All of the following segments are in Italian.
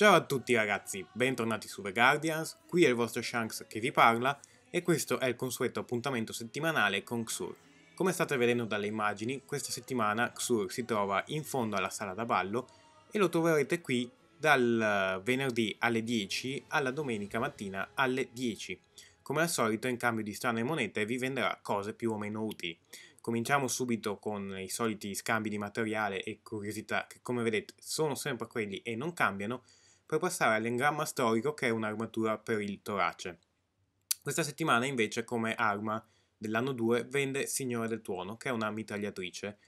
Ciao a tutti ragazzi, bentornati su The Guardians, qui è il vostro Shanks che vi parla e questo è il consueto appuntamento settimanale con Xur. Come state vedendo dalle immagini, questa settimana Xur si trova in fondo alla sala da ballo e lo troverete qui dal eh, venerdì alle 10 alla domenica mattina alle 10. Come al solito in cambio di strane monete vi venderà cose più o meno utili. Cominciamo subito con i soliti scambi di materiale e curiosità che come vedete sono sempre quelli e non cambiano per passare all'engramma storico che è un'armatura per il torace. Questa settimana invece come arma dell'anno 2 vende Signore del Tuono, che è una mitragliatrice.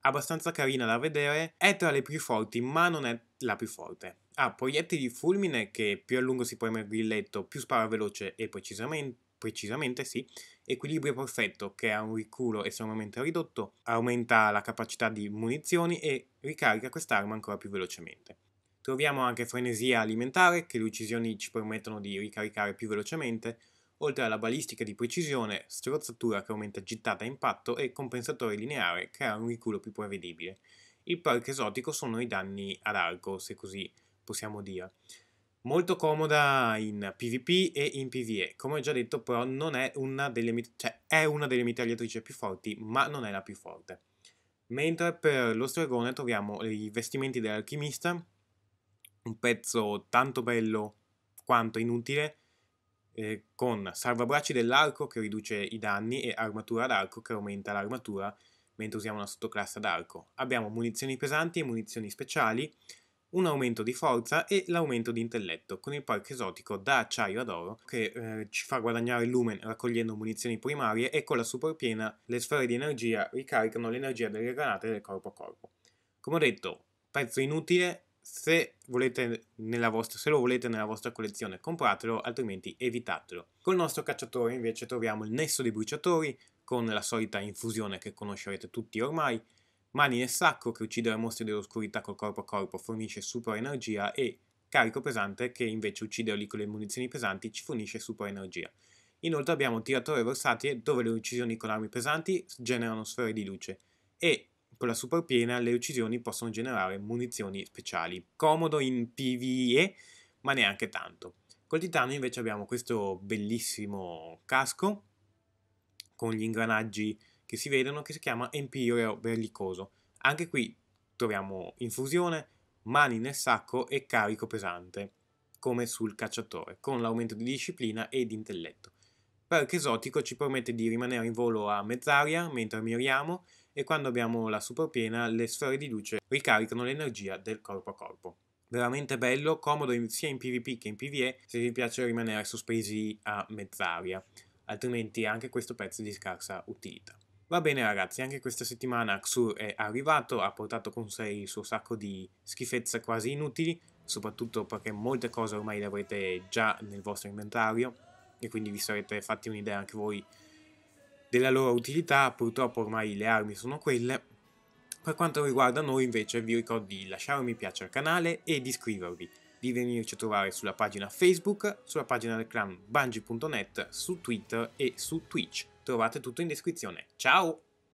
Abbastanza carina da vedere, è tra le più forti, ma non è la più forte. Ha proiettili di fulmine che più a lungo si preme il grilletto, più spara veloce e precisamente, precisamente sì, equilibrio perfetto che ha un riculo estremamente ridotto, aumenta la capacità di munizioni e ricarica quest'arma ancora più velocemente. Troviamo anche frenesia alimentare, che le uccisioni ci permettono di ricaricare più velocemente, oltre alla balistica di precisione, strozzatura che aumenta gittata e impatto e compensatore lineare che ha un riculo più prevedibile. Il perk esotico sono i danni ad arco, se così possiamo dire. Molto comoda in PvP e in PvE, come ho già detto però non è una delle, cioè, è una delle mitragliatrici più forti, ma non è la più forte. Mentre per lo stregone troviamo i vestimenti dell'alchimista, un pezzo tanto bello quanto inutile, eh, con salvabracci dell'arco che riduce i danni e armatura d'arco che aumenta l'armatura mentre usiamo una sottoclassa d'arco. Abbiamo munizioni pesanti e munizioni speciali, un aumento di forza e l'aumento di intelletto, con il parco esotico da acciaio ad oro che eh, ci fa guadagnare lumen raccogliendo munizioni primarie e con la super piena le sfere di energia ricaricano l'energia delle granate del corpo a corpo. Come ho detto, pezzo inutile, se, volete vostra, se lo volete nella vostra collezione compratelo, altrimenti evitatelo. Col nostro cacciatore invece troviamo il nesso dei bruciatori, con la solita infusione che conoscerete tutti ormai, mani nel sacco che uccide le mostre dell'oscurità col corpo a corpo, fornisce super energia e carico pesante che invece ucciderli con le munizioni pesanti ci fornisce super energia. Inoltre abbiamo un tiratore versatile dove le uccisioni con armi pesanti generano sfere di luce e con la superpiena le uccisioni possono generare munizioni speciali. Comodo in PvE, ma neanche tanto. Col Titano invece abbiamo questo bellissimo casco con gli ingranaggi che si vedono che si chiama Empireo Bellicoso. Anche qui troviamo infusione, mani nel sacco e carico pesante, come sul cacciatore, con l'aumento di disciplina e di intelletto. Perché esotico ci permette di rimanere in volo a mezz'aria mentre miriamo e quando abbiamo la super piena le sfere di luce ricaricano l'energia del corpo a corpo. Veramente bello, comodo sia in PvP che in PvE se vi piace rimanere sospesi a mezz'aria, altrimenti anche questo pezzo è di scarsa utilità. Va bene ragazzi, anche questa settimana Xur è arrivato, ha portato con sé il suo sacco di schifezze quasi inutili, soprattutto perché molte cose ormai le avrete già nel vostro inventario e quindi vi sarete fatti un'idea anche voi della loro utilità, purtroppo ormai le armi sono quelle. Per quanto riguarda noi invece vi ricordo di lasciare un mi piace al canale e di iscrivervi, di venirci a trovare sulla pagina Facebook, sulla pagina del clan bungie.net, su Twitter e su Twitch. Trovate tutto in descrizione. Ciao!